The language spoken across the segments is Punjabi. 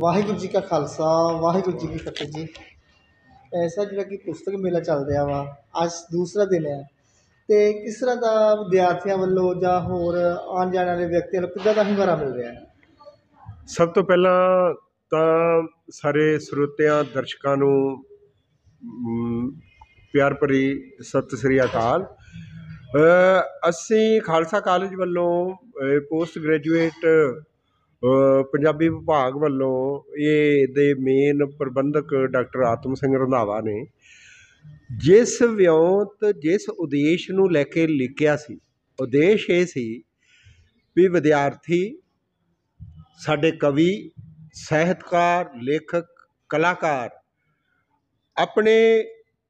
ਵਾਹਿਗੁਰੂ ਜੀ ਕਾ ਖਾਲਸਾ ਵਾਹਿਗੁਰੂ ਜੀ ਕੀ ਫਤਿਹ ਜੀ ਐਸਾ ਜਿਹੜਾ ਕਿ ਪੁਸਤਕ ਮੇਲਾ ਚੱਲ ਰਿਹਾ ਵਾ ਅੱਜ ਦੂਸਰਾ ਦਿਨ ਹੈ ਤੇ ਕਿਸ ਤਰ੍ਹਾਂ ਦਾ ਵਿਦਿਆਰਥੀਆਂ ਵੱਲੋਂ ਜਾਂ ਹੋਰ ਆਉਣ ਜਾਣ ਵਾਲੇ ਵਿਅਕਤੀਆਂ ਨੂੰ ਕਿੱਦਾਂ ਦਾ ਹੰਗਾਰਾ ਮਿਲ ਰਿਹਾ ਹੈ ਸਭ ਤੋਂ ਪਹਿਲਾਂ ਤਾਂ ਸਾਰੇ ਸਰੋਤਿਆਂ ਦਰਸ਼ਕਾਂ ਨੂੰ ਪਿਆਰ ਭਰੀ ਸਤਿ ਸ੍ਰੀ ਅਕਾਲ ਅਸੀਂ ਖਾਲਸਾ ਕਾਲਜ ਵੱਲੋਂ ਪੋਸਟ ਗ੍ਰੈਜੂਏਟ ਪੰਜਾਬੀ ਵਿਭਾਗ ਵੱਲੋਂ ਇਹ ਦੇ ਮੇਨ ਪ੍ਰਬੰਧਕ ਡਾਕਟਰ ਆਤਮ ਸਿੰਘ ਰੰਧਾਵਾ ਨੇ ਜਿਸ ਵਿਉਂਤ ਜਿਸ ਉਦੇਸ਼ ਨੂੰ ਲੈ ਕੇ ਲਿਖਿਆ ਸੀ ਉਦੇਸ਼ ਇਹ ਸੀ ਵੀ ਵਿਦਿਆਰਥੀ ਸਾਡੇ ਕਵੀ ਸਾਹਿਤਕਾਰ ਲੇਖਕ ਕਲਾਕਾਰ ਆਪਣੇ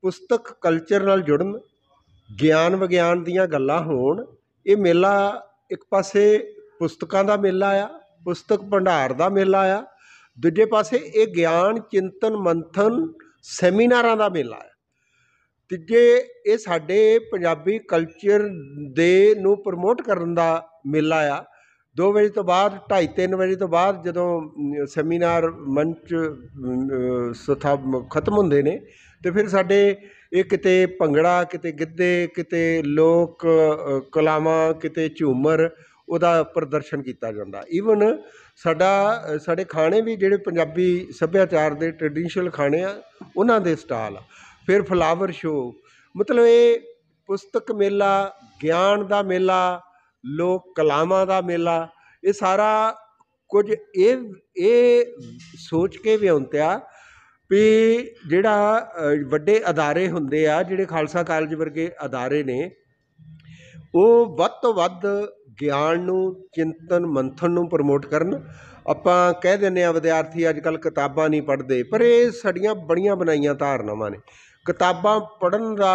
ਪੁਸਤਕ ਕਲਚਰ ਨਾਲ ਜੁੜਨ ਗਿਆਨ ਵਿਗਿਆਨ ਦੀਆਂ ਗੱਲਾਂ ਹੋਣ ਇਹ ਮੇਲਾ ਇੱਕ ਪਾਸੇ ਪੁਸਤਕਾਂ ਦਾ ਮੇਲਾ ਆ ਪੁਸਤਕ ਭੰਡਾਰ ਦਾ ਮੇਲਾ ਆ ਦੂਜੇ ਪਾਸੇ ਇਹ ਗਿਆਨ ਚਿੰਤਨ ਮੰਥਨ ਸੈਮੀਨਾਰਾਂ ਦਾ ਮੇਲਾ ਆ ਤੀਜੇ ਇਹ ਸਾਡੇ ਪੰਜਾਬੀ ਕਲਚਰ ਦੇ ਨੂੰ ਪ੍ਰਮੋਟ ਕਰਨ ਦਾ ਮੇਲਾ ਆ 2 ਵਜੇ ਤੋਂ ਬਾਅਦ 2:30 3 ਵਜੇ ਤੋਂ ਬਾਅਦ ਜਦੋਂ ਸੈਮੀਨਾਰ ਮੰਚ ਸਥਾ ਖਤਮ ਹੁੰਦੇ ਨੇ ਤੇ ਫਿਰ ਸਾਡੇ ਇਹ ਕਿਤੇ ਭੰਗੜਾ ਕਿਤੇ ਗਿੱਧੇ ਕਿਤੇ ਲੋਕ ਕਲਾਵਾਂ ਕਿਤੇ ਝੂਮਰ ਉਹਦਾ ਪ੍ਰਦਰਸ਼ਨ ਕੀਤਾ ਜਾਂਦਾ ਈਵਨ ਸਾਡਾ ਸਾਡੇ ਖਾਣੇ ਵੀ ਜਿਹੜੇ ਪੰਜਾਬੀ ਸੱਭਿਆਚਾਰ ਦੇ ਟ੍ਰੈਡੀਸ਼ਨਲ ਖਾਣੇ ਆ ਉਹਨਾਂ ਦੇ ਸਟਾਲ ਫਿਰ ਫਲਾਵਰ ਸ਼ੋ ਮਤਲਬ ਇਹ ਪੁਸਤਕ ਮੇਲਾ ਗਿਆਨ ਦਾ ਮੇਲਾ ਲੋਕ ਕਲਾਵਾਂ ਦਾ ਮੇਲਾ ਇਹ ਸਾਰਾ ਕੁਝ ਇਹ ਇਹ ਸੋਚ ਕੇ ਵਿਉਂਤਿਆ ਵੀ ਜਿਹੜਾ ਵੱਡੇ ਅਦਾਰੇ ਹੁੰਦੇ ਆ ਜਿਹੜੇ ਖਾਲਸਾ ਕਾਲਜ ਵਰਗੇ ਅਦਾਰੇ ਨੇ ਉਹ ਵੱਧ ਤੋਂ ਵੱਧ ਗਿਆਨ ਨੂੰ ਚਿੰਤਨ ਮੰਥਨ ਨੂੰ ਪ੍ਰਮੋਟ ਕਰਨ ਆਪਾਂ ਕਹਿ ਦਿੰਨੇ ਆ ਵਿਦਿਆਰਥੀ ਅੱਜ ਕੱਲ ਕਿਤਾਬਾਂ ਨਹੀਂ ਪੜ੍ਹਦੇ ਪਰ ਇਹ ਸਾਡੀਆਂ ਬੜੀਆਂ ਬਣਾਈਆਂ ਧਾਰਨਾਵਾਂ ਨੇ ਕਿਤਾਬਾਂ ਪੜ੍ਹਨ ਦਾ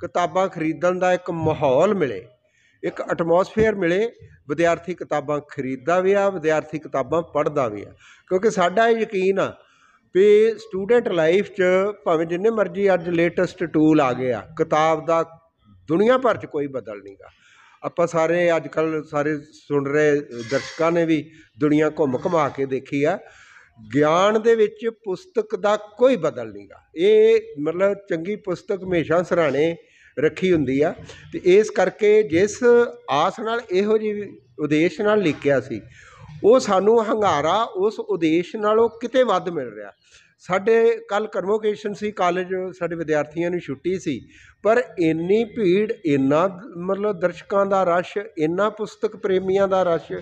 ਕਿਤਾਬਾਂ ਖਰੀਦਣ ਦਾ ਇੱਕ ਮਾਹੌਲ ਮਿਲੇ ਇੱਕ ਐਟਮੋਸਫੇਅਰ ਮਿਲੇ ਵਿਦਿਆਰਥੀ ਕਿਤਾਬਾਂ ਖਰੀਦਦਾ ਵੀ ਆ ਵਿਦਿਆਰਥੀ ਕਿਤਾਬਾਂ ਪੜ੍ਹਦਾ ਵੀ ਆ ਕਿਉਂਕਿ ਸਾਡਾ ਇਹ ਯਕੀਨ ਆ ਵੀ ਸਟੂਡੈਂਟ ਲਾਈਫ 'ਚ ਭਾਵੇਂ ਜਿੰਨੇ ਮਰਜ਼ੀ ਅੱਜ ਲੇਟੈਸਟ ਟੂਲ ਆ ਗਏ ਆ ਕਿਤਾਬ ਦਾ ਦੁਨੀਆ ਭਰ 'ਚ ਕੋਈ ਬਦਲ ਨਹੀਂਗਾ ਆਪਾਂ ਸਾਰੇ ਅੱਜ ਕੱਲ ਸਾਰੇ ਸੁਣ ਰਹੇ ਦਰਸ਼ਕਾਂ ਨੇ ਵੀ ਦੁਨੀਆ ਘੁੰਮ ਘੁਮਾ ਕੇ ਦੇਖੀ ਆ ਗਿਆਨ ਦੇ ਵਿੱਚ ਪੁਸਤਕ ਦਾ ਕੋਈ ਬਦਲ ਨਹੀਂਗਾ ਇਹ ਮਤਲਬ ਚੰਗੀ ਪੁਸਤਕ ਹਮੇਸ਼ਾ ਸਰਾਣੇ ਰੱਖੀ ਹੁੰਦੀ ਆ ਤੇ ਇਸ ਕਰਕੇ ਜਿਸ ਆਸ ਨਾਲ ਇਹੋ ਜੀ ਉਦੇਸ਼ ਨਾਲ ਲਿਖਿਆ ਸੀ ਉਹ ਸਾਨੂੰ ਹੰਗਾਰਾ ਉਸ ਉਦੇਸ਼ ਨਾਲੋਂ ਕਿਤੇ ਵੱਧ ਮਿਲ ਰਿਹਾ ਸਾਡੇ ਕੱਲ ਕਨਵੋਕੇਸ਼ਨ ਸੀ ਕਾਲਜ ਸਾਡੇ ਵਿਦਿਆਰਥੀਆਂ ਨੂੰ ਛੁੱਟੀ ਸੀ ਪਰ ਇੰਨੀ ਭੀੜ ਇੰਨਾ ਮਤਲਬ ਦਰਸ਼ਕਾਂ ਦਾ ਰਸ਼ ਇੰਨਾ ਪੁਸਤਕ ਪ੍ਰੇਮੀਆਂ ਦਾ ਰਸ਼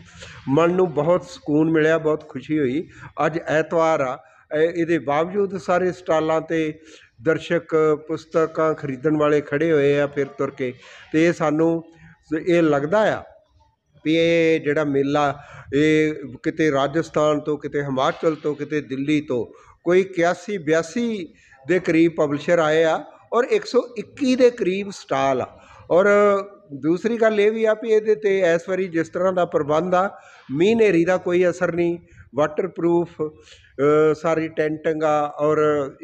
ਮਨ ਨੂੰ ਬਹੁਤ ਸਕੂਨ ਮਿਲਿਆ ਬਹੁਤ ਖੁਸ਼ੀ ਹੋਈ ਅੱਜ ਐਤਵਾਰ ਆ ਇਹਦੇ ਬਾਵਜੂਦ ਸਾਰੇ ਸਟਾਲਾਂ ਤੇ ਦਰਸ਼ਕ ਪੁਸਤਕਾਂ ਖਰੀਦਣ ਵਾਲੇ ਖੜੇ ਹੋਏ ਆ ਫਿਰ ਤੁਰ ਕੇ ਤੇ ਇਹ ਸਾਨੂੰ ਇਹ ਲੱਗਦਾ ਆ ਵੀ ਇਹ ਜਿਹੜਾ ਮੇਲਾ ਇਹ ਕਿਤੇ ਰਾਜਸਥਾਨ ਤੋਂ ਕਿਤੇ ਹਿਮਾਚਲ ਤੋਂ ਕਿਤੇ ਦਿੱਲੀ ਤੋਂ ਕੋਈ 81 82 ਦੇ ਕਰੀਬ ਪਬਲਿਸ਼ਰ ਆਏ ਆ ਔਰ 121 ਦੇ ਕਰੀਬ ਸਟਾਲ ਆ ਔਰ ਦੂਸਰੀ ਗੱਲ ਇਹ ਵੀ ਆ ਵੀ ਇਹਦੇ ਤੇ ਇਸ ਵਾਰੀ ਜਿਸ ਤਰ੍ਹਾਂ ਦਾ ਪ੍ਰਬੰਧ ਆ ਮੀਂਹ ਨੇਰੀ ਦਾ ਕੋਈ ਅਸਰ ਨਹੀਂ ਵਾਟਰਪ੍ਰੂਫ ਸਾਰੀ ਟੈਂਟਿੰਗ ਆ ਔਰ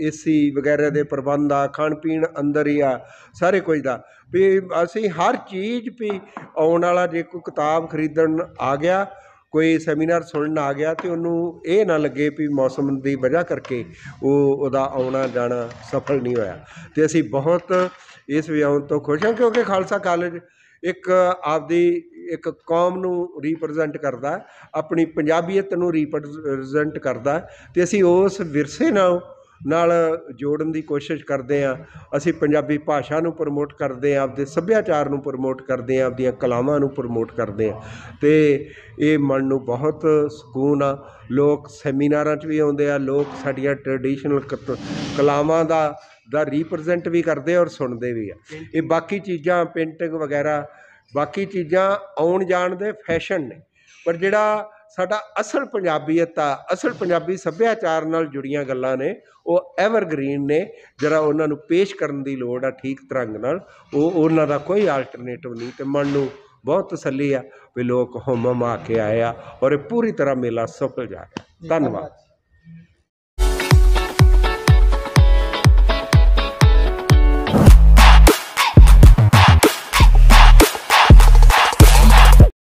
ਏਸੀ ਵਗੈਰਾ ਦੇ ਪ੍ਰਬੰਧ ਆ ਖਾਣ ਪੀਣ ਅੰਦਰ ਹੀ ਆ ਸਾਰੇ ਕੁਝ ਦਾ ਵੀ ਅਸੀਂ ਹਰ ਚੀਜ਼ ਵੀ ਆਉਣ ਵਾਲਾ ਜੇ ਕੋਈ ਕਿਤਾਬ ਖਰੀਦਣ ਆ ਗਿਆ ਕੋਈ ਸੈਮੀਨਾਰ ਸੁਣਨ ਆ ਗਿਆ ਤੇ ਉਹਨੂੰ ਇਹ ਨਾ ਲੱਗੇ ਵੀ ਮੌਸਮ ਦੀ ਵਜ੍ਹਾ ਕਰਕੇ ਉਹ ਉਹਦਾ ਆਉਣਾ ਜਾਣਾ ਸਫਲ ਨਹੀਂ ਹੋਇਆ ਤੇ ਅਸੀਂ ਬਹੁਤ ਇਸ ਵਿਆਹ ਤੋਂ ਖੁਸ਼ ਹਾਂ ਕਿਉਂਕਿ ਖਾਲਸਾ ਕਾਲਜ ਇੱਕ ਆਪਦੀ ਇੱਕ ਕੌਮ ਨੂੰ ਰਿਪਰੈਜ਼ੈਂਟ ਕਰਦਾ ਆਪਣੀ ਪੰਜਾਬੀਅਤ ਨੂੰ ਰਿਪਰੈਜ਼ੈਂਟ ਕਰਦਾ ਤੇ ਅਸੀਂ ਉਸ ਵਿਰਸੇ ਨਾਲ ਨਾਲ ਜੋੜਨ ਦੀ ਕੋਸ਼ਿਸ਼ ਕਰਦੇ ਆ ਅਸੀਂ ਪੰਜਾਬੀ ਭਾਸ਼ਾ ਨੂੰ ਪ੍ਰਮੋਟ ਕਰਦੇ ਆ ਆਪਦੇ ਸੱਭਿਆਚਾਰ ਨੂੰ ਪ੍ਰਮੋਟ ਕਰਦੇ ਆ ਆਪਦੀਆਂ ਕਲਾਵਾਂ ਨੂੰ ਪ੍ਰਮੋਟ ਕਰਦੇ ਆ ਤੇ ਇਹ ਮਨ ਨੂੰ ਬਹੁਤ ਸਕੂਨ ਆ ਲੋਕ ਸੈਮੀਨਾਰਾਂ 'ਚ ਵੀ ਆਉਂਦੇ ਆ ਲੋਕ ਸਾਡੀਆਂ ਟ੍ਰੈਡੀਸ਼ਨਲ ਕਲਾਵਾਂ ਦਾ ਦਾ ਰਿਪਰੈਜ਼ੈਂਟ ਵੀ ਕਰਦੇ ਔਰ ਸੁਣਦੇ ਵੀ ਆ ਇਹ ਬਾਕੀ ਚੀਜ਼ਾਂ ਪੇਂਟਿੰਗ ਵਗੈਰਾ ਬਾਕੀ ਚੀਜ਼ਾਂ ਆਉਣ ਜਾਣ ਦੇ ਫੈਸ਼ਨ ਨੇ ਪਰ ਜਿਹੜਾ ਸਾਡਾ ਅਸਲ ਪੰਜਾਬੀਅਤ ਆ ਅਸਲ ਪੰਜਾਬੀ ਸੱਭਿਆਚਾਰ ਨਾਲ ਜੁੜੀਆਂ ਗੱਲਾਂ ਨੇ ਉਹ ਐਵਰਗ੍ਰੀਨ ਨੇ ਜਿਹੜਾ ਉਹਨਾਂ ਨੂੰ ਪੇਸ਼ ਕਰਨ ਦੀ ਲੋੜ ਆ ਠੀਕ ਤਰੰਗ ਨਾਲ ਉਹ ਉਹਨਾਂ ਦਾ ਕੋਈ ਆਲਟਰਨੇਟਿਵ ਨਹੀਂ ਤੇ ਮਨ ਨੂੰ ਬਹੁਤ ਤਸੱਲੀ ਆ ਵੀ ਲੋਕ ਹੁਮਮ ਆ ਕੇ ਆਏ ਆ ਔਰ ਇਹ ਪੂਰੀ ਤਰ੍ਹਾਂ ਮੇਲਾ ਸਫਲ ਜਾ ਰਿਹਾ ਧੰਨਵਾਦ